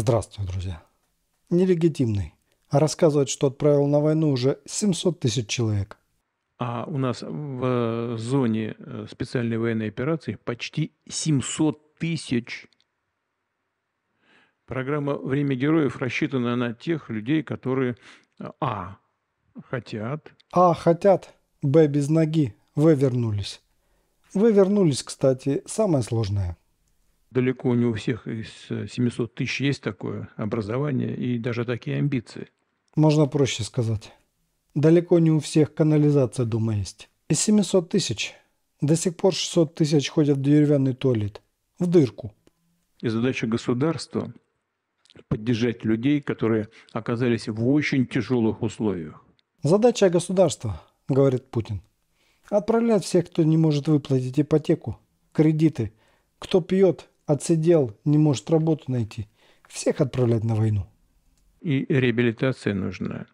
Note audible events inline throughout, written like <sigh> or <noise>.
Здравствуй, друзья. Нелегитимный. А рассказывать, что отправил на войну уже 700 тысяч человек. А у нас в э, зоне э, специальной военной операции почти 700 тысяч. Программа «Время героев» рассчитана на тех людей, которые э, А. Хотят. А. Хотят. Б. Без ноги. В. Вернулись. Вы вернулись, кстати, самое сложное – далеко не у всех из 700 э, тысяч есть такое образование и даже такие амбиции. Можно проще сказать. Далеко не у всех канализация дома есть. Из 700 тысяч до сих пор 600 тысяч ходят в деревянный туалет. В дырку. И задача государства – поддержать людей, которые оказались в очень тяжелых условиях. Задача государства, говорит Путин, отправлять всех, кто не может выплатить ипотеку, кредиты, кто пьет, Отсидел, а не может работу найти. Всех отправлять на войну. И реабилитация нужна,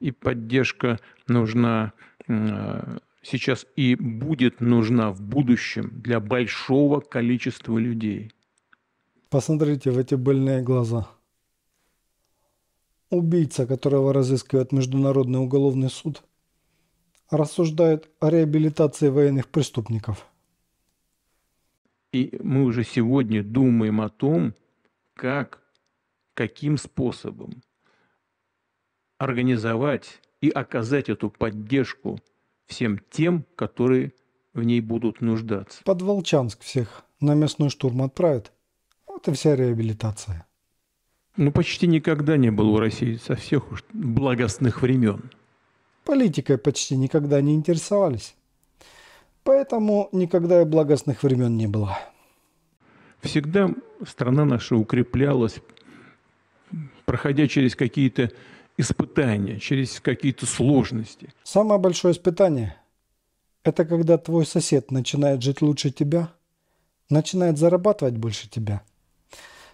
и поддержка нужна а, сейчас и будет нужна в будущем для большого количества людей. Посмотрите в эти больные глаза. Убийца, которого разыскивает Международный уголовный суд, рассуждает о реабилитации военных преступников – и мы уже сегодня думаем о том, как, каким способом организовать и оказать эту поддержку всем тем, которые в ней будут нуждаться. Под Волчанск всех на мясной штурм отправят. Вот и вся реабилитация. Ну, почти никогда не было у России со всех уж благостных времен. Политикой почти никогда не интересовались. Поэтому никогда и благостных времен не было. Всегда страна наша укреплялась, проходя через какие-то испытания, через какие-то сложности. Самое большое испытание – это когда твой сосед начинает жить лучше тебя, начинает зарабатывать больше тебя.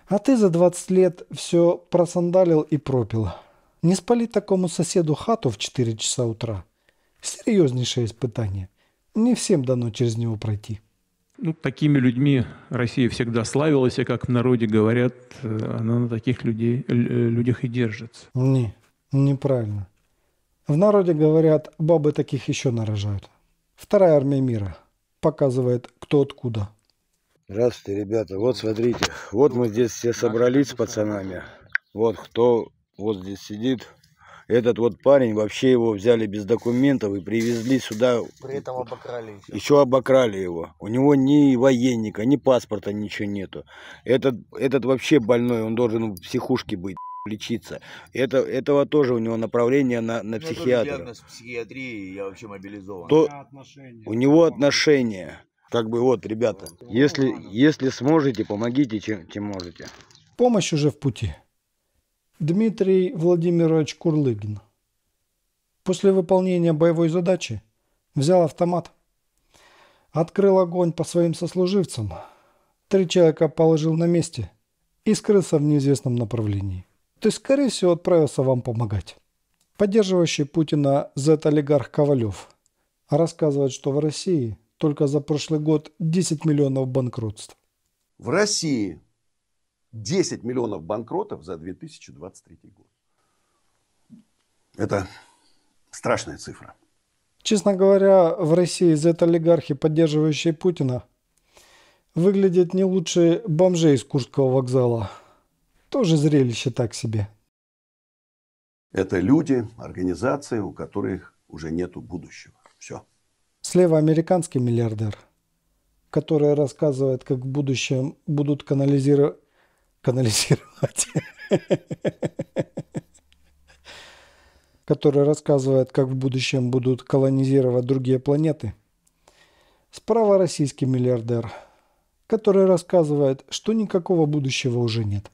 А ты за 20 лет все просандалил и пропил. Не спали такому соседу хату в 4 часа утра – серьезнейшее испытание – не всем дано через него пройти. Ну, такими людьми Россия всегда славилась, и, как в народе говорят, э, она на таких людей, э, людях и держится. Не, неправильно. В народе говорят, бабы таких еще нарожают. Вторая армия мира показывает, кто откуда. Здравствуйте, ребята. Вот смотрите, вот мы здесь все собрались с пацанами. Вот кто вот здесь сидит, этот вот парень, вообще его взяли без документов и привезли сюда. При этом обокрали еще. Еще обокрали его. У него ни военника, ни паспорта, ничего нету. Этот, этот вообще больной, он должен в психушке быть <laughs> лечиться. Это, этого тоже у него направление на, на психиатра. Диагноз психиатрии, я вообще мобилизован. То, у него отношения. Как бы вот, ребята, если, если сможете, помогите, чем, чем можете. Помощь уже в пути. Дмитрий Владимирович Курлыгин. После выполнения боевой задачи взял автомат, открыл огонь по своим сослуживцам, три человека положил на месте и скрылся в неизвестном направлении. То есть, скорее всего, отправился вам помогать. Поддерживающий Путина Z-олигарх Ковалев рассказывает, что в России только за прошлый год 10 миллионов банкротств. В России 10 миллионов банкротов за 2023 год. Это страшная цифра. Честно говоря, в России из Z-олигархи, поддерживающие Путина, выглядят не лучше бомжей из Курского вокзала. Тоже зрелище так себе. Это люди, организации, у которых уже нет будущего. Все. Слева американский миллиардер, который рассказывает, как в будущем будут канализировать канализировать. Который рассказывает, как в будущем будут колонизировать другие планеты. Справа российский миллиардер, который рассказывает, что никакого будущего уже нет.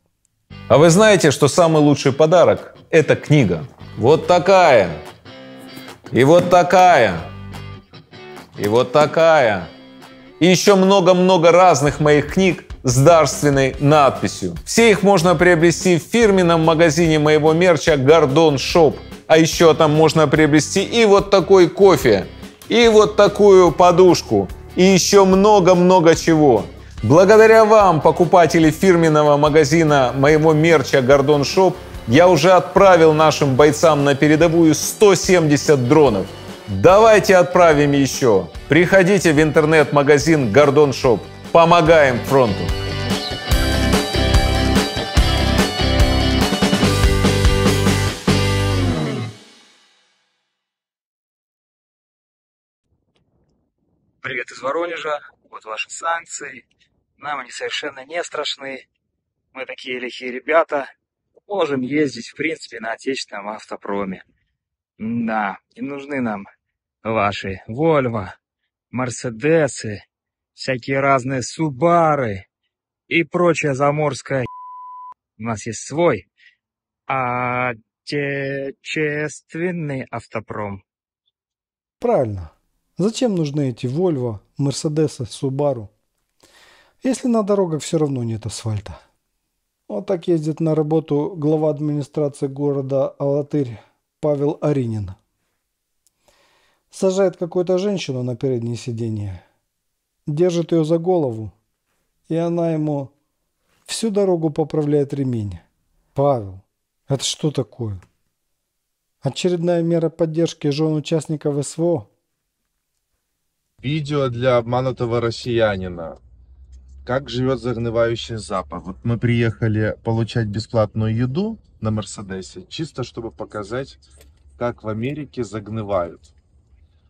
А вы знаете, что самый лучший подарок – это книга. Вот такая. И вот такая. И вот такая. И еще много-много разных моих книг, с дарственной надписью. Все их можно приобрести в фирменном магазине моего мерча «Гордон Шоп». А еще там можно приобрести и вот такой кофе, и вот такую подушку, и еще много-много чего. Благодаря вам, покупатели фирменного магазина моего мерча «Гордон Шоп», я уже отправил нашим бойцам на передовую 170 дронов. Давайте отправим еще. Приходите в интернет-магазин «Гордон Шоп» помогаем фронту. Привет из Воронежа, вот ваши санкции. Нам они совершенно не страшны. Мы такие лихие ребята. Можем ездить, в принципе, на отечественном автопроме. Да, не нужны нам ваши Вольво, Мерседесы, всякие разные Субары и прочая заморская <laughs> У нас есть свой отечественный а автопром. Правильно. Зачем нужны эти Вольво, Мерседесы, Субару? Если на дорогах все равно нет асфальта. Вот так ездит на работу глава администрации города Алатырь Павел Аринин. Сажает какую-то женщину на переднее сиденье держит ее за голову, и она ему всю дорогу поправляет ремень. Павел, это что такое? Очередная мера поддержки жен участников СВО? Видео для обманутого россиянина. Как живет загнивающий запах. Вот мы приехали получать бесплатную еду на Мерседесе, чисто чтобы показать, как в Америке загнивают.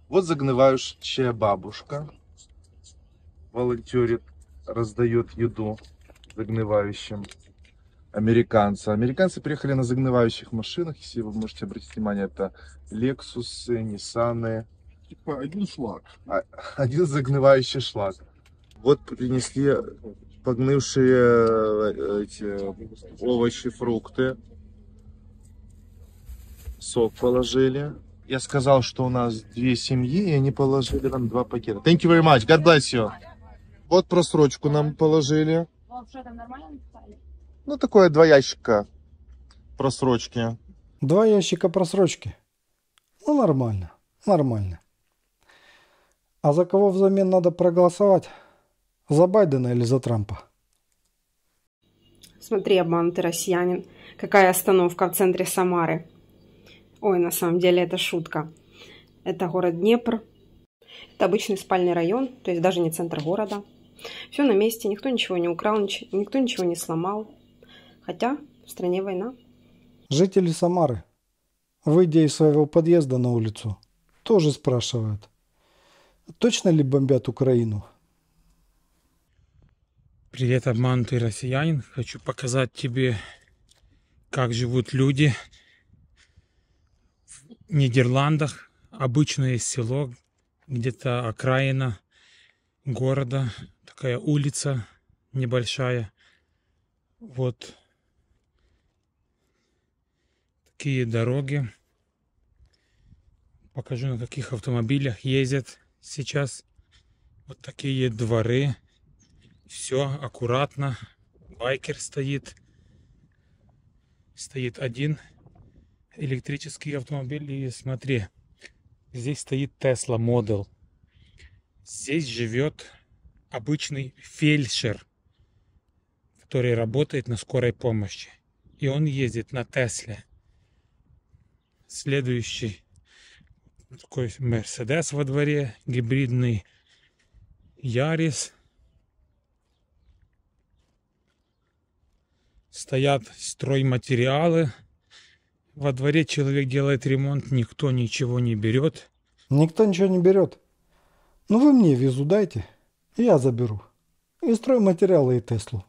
Вот загнивающая бабушка, волонтерит, раздает еду загнивающим американцам. Американцы приехали на загнивающих машинах, если вы можете обратить внимание, это Лексусы, Ниссаны. Типа один шлаг. А, один загнивающий шлак. Вот принесли погнившие э, эти овощи, фрукты. Сок положили. Я сказал, что у нас две семьи, и они положили нам два пакета. Thank you very much. God bless you. Вот просрочку нам положили. Вообще там нормально написали? Ну, такое два ящика просрочки. Два ящика просрочки? Ну, нормально, нормально. А за кого взамен надо проголосовать? За Байдена или за Трампа? Смотри, обманутый россиянин. Какая остановка в центре Самары? Ой, на самом деле это шутка. Это город Днепр. Это обычный спальный район, то есть даже не центр города. Все на месте, никто ничего не украл, никто ничего не сломал. Хотя в стране война. Жители Самары, выйдя из своего подъезда на улицу, тоже спрашивают, точно ли бомбят Украину? Привет, обманутый россиянин. Хочу показать тебе, как живут люди в Нидерландах. Обычное село, где-то окраина города, такая улица небольшая. Вот такие дороги. Покажу, на каких автомобилях ездят сейчас. Вот такие дворы. Все аккуратно. Байкер стоит. Стоит один электрический автомобиль. И смотри, здесь стоит Tesla Model. Здесь живет обычный фельдшер, который работает на скорой помощи. И он ездит на Тесле. Следующий такой Мерседес во дворе, гибридный Ярис. Стоят стройматериалы. Во дворе человек делает ремонт, никто ничего не берет. Никто ничего не берет. Ну вы мне визу дайте. Я заберу. И стройматериалы, и Теслу.